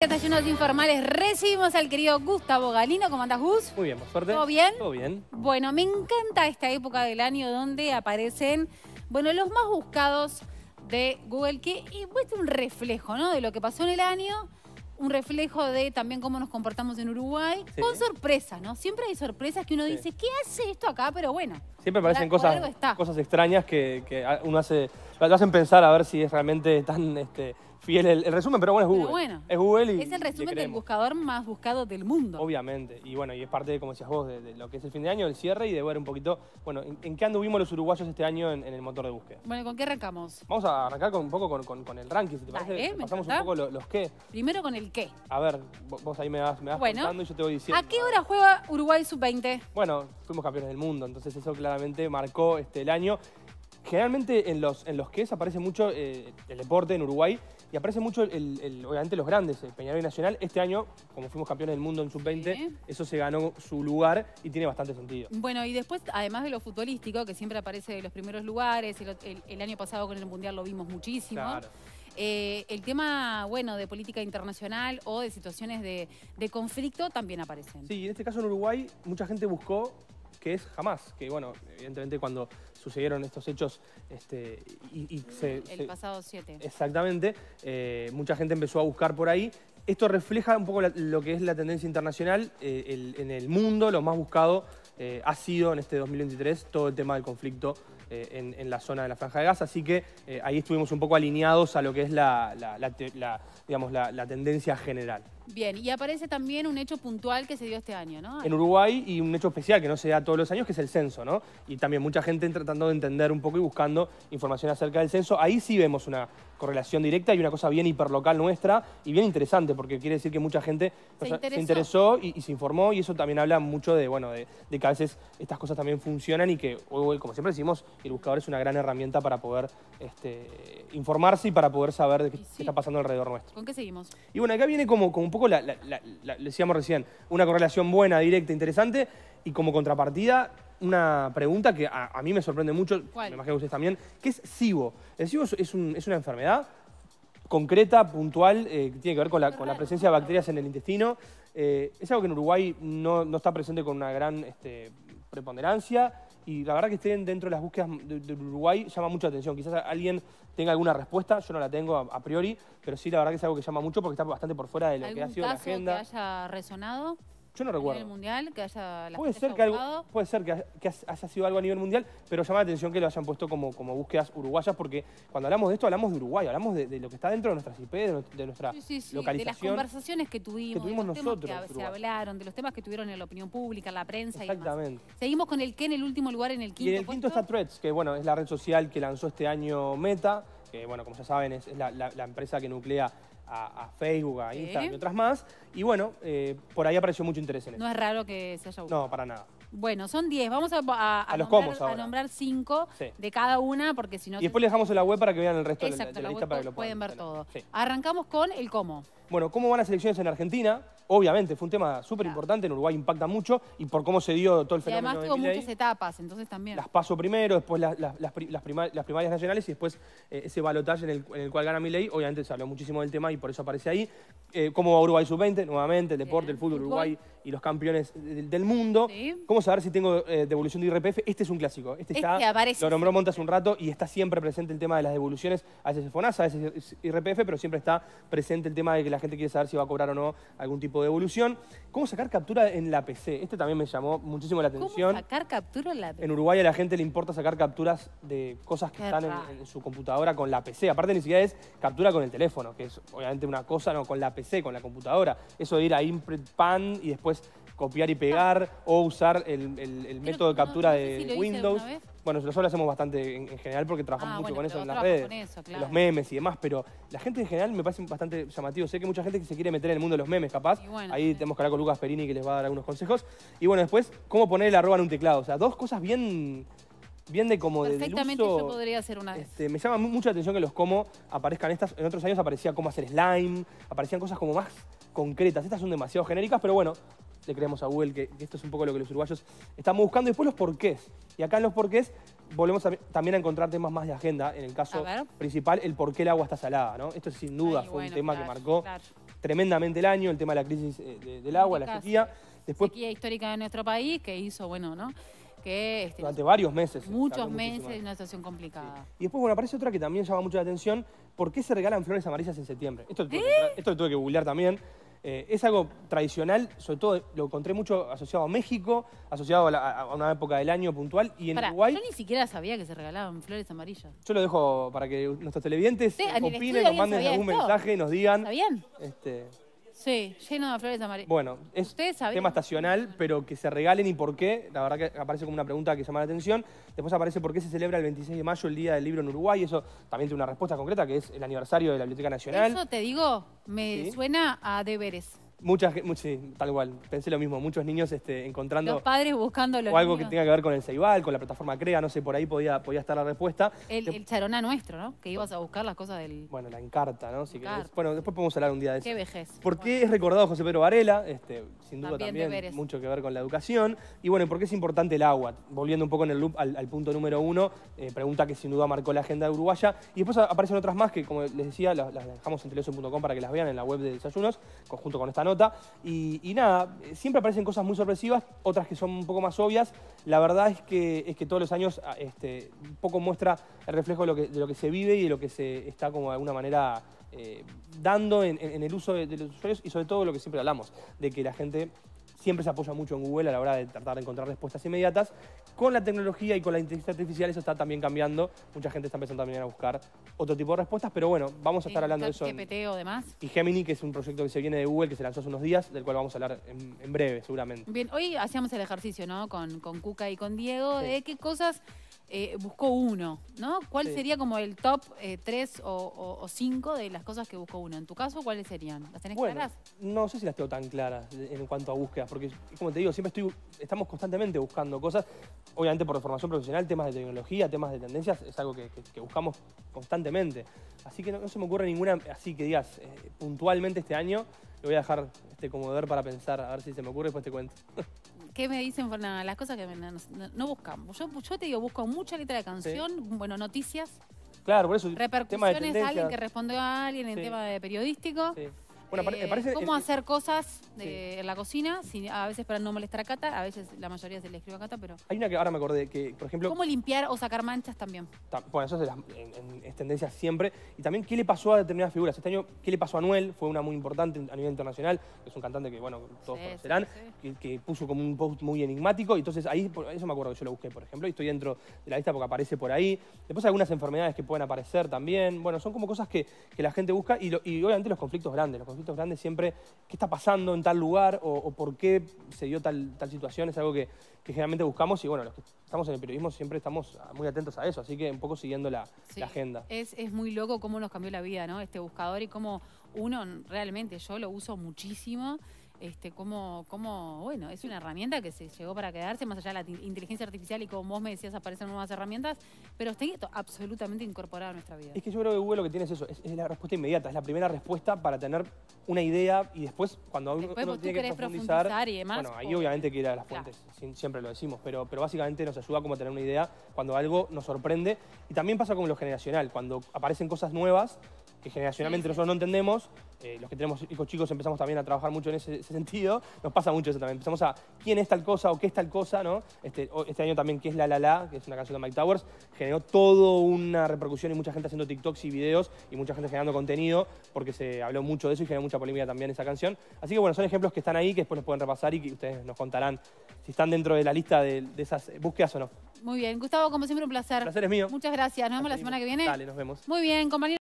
Desayunos informales, recibimos al querido Gustavo Galino. ¿Cómo andás, Gus? Muy bien, por suerte. ¿Todo bien? Todo bien. Bueno, me encanta esta época del año donde aparecen, bueno, los más buscados de Google, que es un reflejo, ¿no? De lo que pasó en el año, un reflejo de también cómo nos comportamos en Uruguay, con sorpresa ¿no? Siempre hay sorpresas que uno dice, ¿qué hace esto acá? Pero bueno. Siempre aparecen cosas, cosas extrañas que, uno hace, lo hacen pensar a ver si es realmente tan... Este, fiel el, resumen, pero bueno, es Google. es Google Es el resumen del buscador más buscado del mundo. Obviamente. Y bueno, y es parte, como decías vos, de, lo que es el fin de año, el cierre y de ver un poquito, bueno, en, qué anduvimos los uruguayos este año en, el motor de búsqueda. Bueno, ¿con qué arrancamos? Vamos a arrancar con, un poco con, el ranking, si te parece. Pasamos un poco los, qué. Primero con el qué. A ver, vos ahí me vas, me vas bueno, y yo te voy diciendo. ¿A qué hora juega Uruguay Sub-20? Bueno, fuimos campeones del mundo, entonces eso claramente marcó este, el año generalmente en los, en los que aparece mucho eh, el deporte en Uruguay y aparece mucho, el, obviamente, los grandes, el eh, Peñarol y Nacional. Este año, como fuimos campeones del mundo en sub-20, eso se ganó su lugar y tiene bastante sentido. Bueno, y después, además de lo futbolístico, que siempre aparece en los primeros lugares, el, año pasado con el Mundial lo vimos muchísimo. Eh, el tema, bueno, de política internacional o de situaciones de, de conflicto también aparecen. Sí, en este caso en Uruguay mucha gente buscó es jamás, que bueno, evidentemente cuando sucedieron estos hechos este, y, se, El pasado 7. Exactamente, eh, mucha gente empezó a buscar por ahí. Esto refleja un poco lo que es la tendencia internacional. Eh, en el mundo lo más buscado eh, ha sido en este 2023 todo el tema del conflicto en, la zona de la Franja de Gas, así que ahí estuvimos un poco alineados a lo que es digamos, la tendencia general. Bien, y aparece también un hecho puntual que se dio este año, ¿no? En Uruguay y un hecho especial que no se da todos los años, que es el censo, ¿no? Y también mucha gente tratando de entender un poco y buscando información acerca del censo. Ahí sí vemos una correlación directa y una cosa bien hiperlocal nuestra y bien interesante, porque quiere decir que mucha gente se, interesó. y, se informó y eso también habla mucho de, bueno, de, que a veces estas cosas también funcionan y que, como siempre decimos, el buscador es una gran herramienta para poder este, informarse y para poder saber qué, está pasando alrededor nuestro. ¿Con qué seguimos? Y bueno, acá viene como, como un poco poco decíamos recién, una correlación buena, directa, interesante, y como contrapartida, una pregunta que a, mí me sorprende mucho, me imagino que ustedes también, que es SIBO. El SIBO es, una enfermedad concreta, puntual, eh, que tiene que ver con la, con la, presencia de bacterias en el intestino. Eh, es algo que en Uruguay no, está presente con una gran este, preponderancia y la verdad que estén dentro de las búsquedas del de Uruguay llama mucha atención. Quizás alguien tenga alguna respuesta, yo no la tengo a, priori, pero sí la verdad que es algo que llama mucho porque está bastante por fuera de lo que ha sido la agenda. que haya resonado? mundial? puede, ser que puede ser que, haya sido algo a nivel mundial, pero llama la atención que lo hayan puesto como, como búsquedas uruguayas, porque cuando hablamos de esto hablamos de Uruguay, hablamos de, lo que está dentro de nuestras IP, de, nuestras nuestra sí, sí, De las conversaciones que tuvimos, que tuvimos nosotros, se hablaron, de los temas que tuvieron en la opinión pública, en la prensa Exactamente. Seguimos con el qué en el último lugar, en el quinto Y en el quinto está Threads, que bueno, es la red social que lanzó este año Meta, que bueno, como ya saben, es, la empresa que nuclea a, Facebook, a Instagram y otras más. Y bueno, eh, por ahí apareció mucho interés en eso. No es raro que se haya buscado. No, para nada. Bueno, son 10. Vamos a, nombrar, nombrar 5 de cada una, porque si no... Y después les dejamos en la web para que vean el resto de la, lista para que lo puedan, pueden ver todo. Arrancamos con el cómo. Bueno, ¿cómo van las elecciones en Argentina? obviamente fue un tema súper importante, en Uruguay impacta mucho y por cómo se dio todo el fenómeno. Y además tuvo muchas etapas, entonces también. Las paso primero, después las, las, las, primarias nacionales y después eh, ese balotaje en el, en el, cual gana Milei, obviamente se habló muchísimo del tema y por eso aparece ahí. Eh, ¿Cómo va Uruguay Sub-20? Nuevamente, el deporte, el fútbol, Uruguay y los campeones del, mundo. ¿Cómo saber si tengo eh, devolución de IRPF? Este es un clásico. Este, este está, aparece. Lo nombró Montas un rato y está siempre presente el tema de las devoluciones. A veces FONASA, a veces IRPF, pero siempre está presente el tema de que la gente quiere saber si va a cobrar o no algún tipo de evolución. ¿Cómo sacar captura en la PC? Este también me llamó muchísimo la atención. ¿Cómo sacar captura en la PC? En Uruguay a la gente le importa sacar capturas de cosas que están en, en, su computadora con la PC. Aparte ni siquiera es captura con el teléfono, que es obviamente una cosa, no, con la PC, con la computadora. Eso de ir a Imprint Pan y después copiar y pegar o usar el, método de captura de Windows. Bueno, nosotros lo hacemos bastante en, general porque trabajamos ah, mucho con eso en las redes, los memes y demás, pero la gente en general me parece bastante llamativo. Sé que mucha gente que se quiere meter en el mundo de los memes, capaz. Ahí tenemos que hablar con Lucas Perini que les va a dar algunos consejos. Y bueno, después, cómo poner el arroba en un teclado. O sea, dos cosas bien, bien de como de- del Perfectamente yo podría hacer una este, me llama mucha atención que los cómo aparezcan estas. En otros años aparecía cómo hacer slime, aparecían cosas como más concretas. Estas son demasiado genéricas, pero bueno, le creemos a Google que, esto es un poco lo que los uruguayos estamos buscando. Y después los porqués. Y acá en los porqués volvemos también a encontrar temas más de agenda. En el caso principal, el por qué el agua está salada. ¿no? Esto sin duda fue un tema que marcó tremendamente el año, el tema de la crisis eh, del agua, la sequía. Después, sequía histórica de nuestro país que hizo, bueno, ¿no? Que, este, durante varios meses. Muchos meses una situación complicada. Y después, bueno, aparece otra que también llama mucho la atención, ¿por qué se regalan flores amarillas en septiembre? Esto, ¿Eh? esto tuve que googlear también. Eh, es algo tradicional, sobre todo lo encontré mucho asociado a México, asociado a, una época del año puntual y en Uruguay. Yo ni siquiera sabía que se regalaban flores amarillas. Yo lo dejo para que nuestros televidentes nos opinen, nos manden algún mensaje mensaje, nos digan. ¿Está bien? Sí, lleno de flores amarillas. Bueno, es tema estacional, pero que se regalen y por qué, la verdad que aparece como una pregunta que llama la atención. Después aparece por qué se celebra el 26 de mayo el Día del Libro en Uruguay, eso también tiene una respuesta concreta, que es el aniversario de la Biblioteca Nacional. Eso te digo, me suena a deberes. Muchas, tal cual, pensé lo mismo, muchos niños este, encontrando... Los padres buscando O algo que tenga que ver con el Ceibal, con la plataforma CREA, no sé, por ahí podía, podía estar la respuesta. El, Charona nuestro, ¿no? Que ibas a buscar las cosas del... Bueno, la encarta, ¿no? Bueno, después podemos hablar un día de eso. Qué vejez. ¿Por qué es recordado José Pedro Varela? Este, sin duda también, mucho que ver con la educación. Y bueno, ¿por qué es importante el agua? Volviendo un poco en el loop al, punto número uno, eh, pregunta que sin duda marcó la agenda de uruguaya. Y después aparecen otras más que, como les decía, las, dejamos en teleoso.com para que las vean en la web de Desayunos, junto con esta nota. Y, nada, siempre aparecen cosas muy sorpresivas, otras que son un poco más obvias. La verdad es que, es que todos los años ah, este, un poco muestra el reflejo de lo, que, se vive y de lo que se está como de alguna manera eh, dando en, el uso de, de los usuarios y sobre todo lo que siempre hablamos, de que la gente siempre se apoya mucho en Google a la hora de tratar de encontrar respuestas inmediatas con la tecnología y con la inteligencia artificial eso está también cambiando. Mucha gente está empezando también a buscar otro tipo de respuestas, pero bueno, vamos a estar eh, hablando de eso. GPT o demás. Y Gemini, que es un proyecto que se viene de Google, que se lanzó hace unos días, del cual vamos a hablar en, breve, seguramente. Bien, hoy hacíamos el ejercicio, ¿no? Con, con Cuca y con Diego, de qué cosas eh, buscó uno, ¿no? ¿Cuál sería como el top 3 eh, o, cinco de las cosas que buscó uno? En tu caso, ¿cuáles serían? ¿Las tenés bueno, claras? No sé si las tengo tan claras en cuanto a búsquedas, porque como te digo, siempre estoy, estamos constantemente buscando cosas. Obviamente por formación profesional, temas de tecnología, temas de tendencias, es algo que, buscamos constantemente. Así que no, se me ocurre ninguna, así que digas, eh, puntualmente este año, le voy a dejar este, como ver para pensar, a ver si se me ocurre y después te cuento. ¿Qué me dicen Las cosas que no, buscamos. Yo, yo te digo, busco mucha letra de canción, bueno, noticias, Claro, por eso. de repercusiones, alguien que respondió a alguien en tema de periodístico. Sí. Eh, ¿Cómo hacer cosas en la cocina? a veces para no molestar a Cata, a veces la mayoría se le escribe a Cata, pero... Hay una que ahora me acordé, que por ejemplo... ¿Cómo limpiar o sacar manchas también? bueno, eso es, tendencia siempre. Y también, ¿qué le pasó a determinadas figuras? Este año, ¿qué le pasó a Noel? Fue una muy importante a nivel internacional. que Es un cantante que, bueno, todos conocerán. que, puso como un post muy enigmático. Entonces, ahí, eso me acuerdo que yo lo busqué, por ejemplo. Y estoy dentro de la lista porque aparece por ahí. Después algunas enfermedades que pueden aparecer también. Bueno, son como cosas que, la gente busca. Y, y obviamente los conflictos grandes, los conflictos grandes siempre qué está pasando en tal lugar o, por qué se dio tal, tal situación. Es algo que, generalmente buscamos y bueno, los que estamos en el periodismo siempre estamos muy atentos a eso, así que un poco siguiendo la, agenda. Es, es muy loco cómo nos cambió la vida, ¿no? Este buscador y cómo uno realmente, yo lo uso muchísimo este, cómo, bueno, es una herramienta que se llegó para quedarse, más allá de la inteligencia artificial y como vos me decías, aparecen nuevas herramientas, pero está absolutamente incorporada a nuestra vida. Es que yo creo que Google lo que tiene es eso, es, la respuesta inmediata, es la primera respuesta para tener una idea y después cuando después, uno, tiene que profundizar, y demás, bueno, ahí obviamente que ir a las fuentes, siempre lo decimos, pero, pero básicamente nos ayuda como a tener una idea cuando algo nos sorprende y también pasa con lo generacional, cuando aparecen cosas nuevas que generacionalmente nosotros no entendemos. Eh, los que tenemos hijos chicos empezamos también a trabajar mucho en ese, sentido. Nos pasa mucho eso también. Empezamos a quién es tal cosa o qué es tal cosa, ¿no? Este, este año también, ¿qué es La La La? que es una canción de Mike Towers, generó toda una repercusión y mucha gente haciendo TikToks y videos y mucha gente generando contenido porque se habló mucho de eso y generó mucha polémica también esa canción. Así que bueno, son ejemplos que están ahí que después nos pueden repasar y que ustedes nos contarán si están dentro de la lista de, esas eh, búsquedas o no. Muy bien, Gustavo, como siempre, un placer. un placer es mío. Muchas gracias. Nos vemos la semana que viene. Dale, nos vemos. Muy bien, compañeros.